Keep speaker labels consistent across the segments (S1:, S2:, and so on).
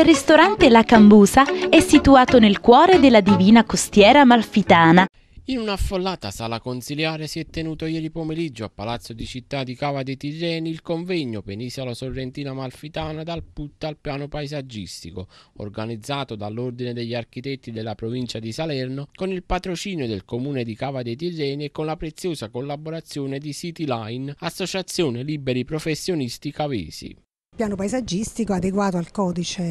S1: il ristorante La Cambusa è situato nel cuore della divina costiera malfitana.
S2: In un'affollata sala consiliare si è tenuto ieri pomeriggio a Palazzo di Città di Cava dei Tirreni il convegno Penisola Sorrentina Malfitana dal PUT al piano paesaggistico, organizzato dall'Ordine degli Architetti della provincia di Salerno con il patrocinio del comune di Cava dei Tirreni e con la preziosa collaborazione di City Line, associazione liberi professionisti cavesi
S1: piano paesaggistico adeguato al codice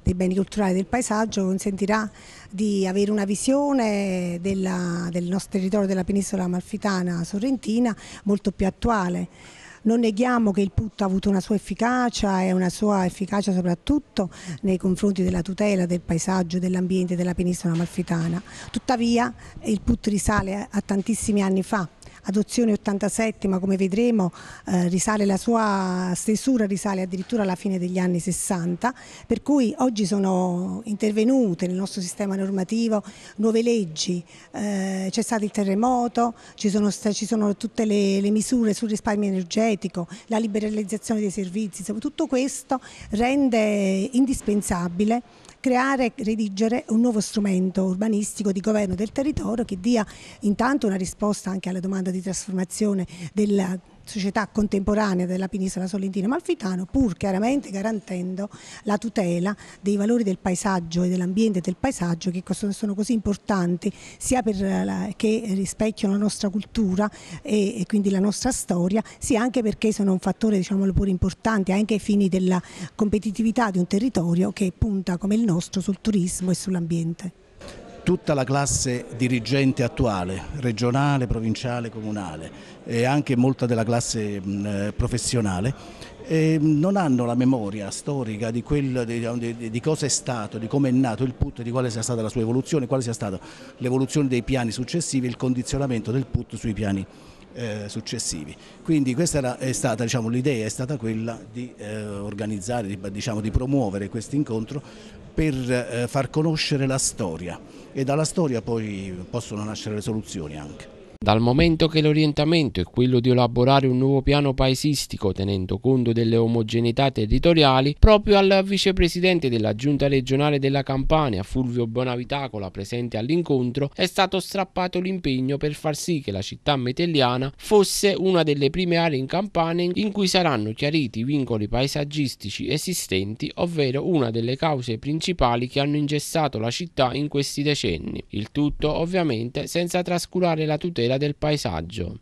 S1: dei beni culturali del paesaggio consentirà di avere una visione della, del nostro territorio della penisola amalfitana sorrentina molto più attuale. Non neghiamo che il PUT ha avuto una sua efficacia e una sua efficacia soprattutto nei confronti della tutela del paesaggio, dell'ambiente della penisola amalfitana. Tuttavia il PUT risale a tantissimi anni fa, adozione 87 ma come vedremo eh, risale la sua stesura risale addirittura alla fine degli anni 60 per cui oggi sono intervenute nel nostro sistema normativo nuove leggi eh, c'è stato il terremoto ci sono, ci sono tutte le, le, misure sul risparmio energetico la liberalizzazione dei servizi insomma, tutto questo rende indispensabile creare, e redigere un nuovo strumento urbanistico di governo del territorio che dia intanto una risposta anche alla domanda opera di trasformazione della società contemporanea della penisola solentina malfitano pur chiaramente garantendo la tutela dei valori del paesaggio e dell'ambiente del paesaggio che sono così importanti sia per, che rispecchiano la nostra cultura e, e, quindi la nostra storia sia anche perché sono un fattore diciamolo pure importante anche ai fini della competitività di un territorio che punta come il nostro sul turismo e sull'ambiente
S3: tutta la classe dirigente attuale, regionale, provinciale, comunale e anche molta della classe mh, eh, professionale, eh, non hanno la memoria storica di, quel, di, di, di, cosa è stato, di come è nato il PUT, di quale sia stata la sua evoluzione, quale sia stata l'evoluzione dei piani successivi e il condizionamento del PUT sui piani successivi eh, successivi. Quindi questa era, è stata diciamo, l'idea, è stata quella di eh, organizzare, di, diciamo, di promuovere questo incontro per eh, far conoscere la storia e dalla storia poi possono nascere le soluzioni anche.
S2: Dal momento che l'orientamento è quello di elaborare un nuovo piano paesistico tenendo conto delle omogeneità territoriali, proprio al vicepresidente della Giunta regionale della Campania, Fulvio Bonavitacola, presente all'incontro, è stato strappato l'impegno per far sì che la città metelliana fosse una delle prime aree in Campania in cui saranno chiariti i vincoli paesaggistici esistenti, ovvero una delle cause principali che hanno ingessato la città in questi decenni. Il tutto ovviamente senza trascurare la tutela tutela del paesaggio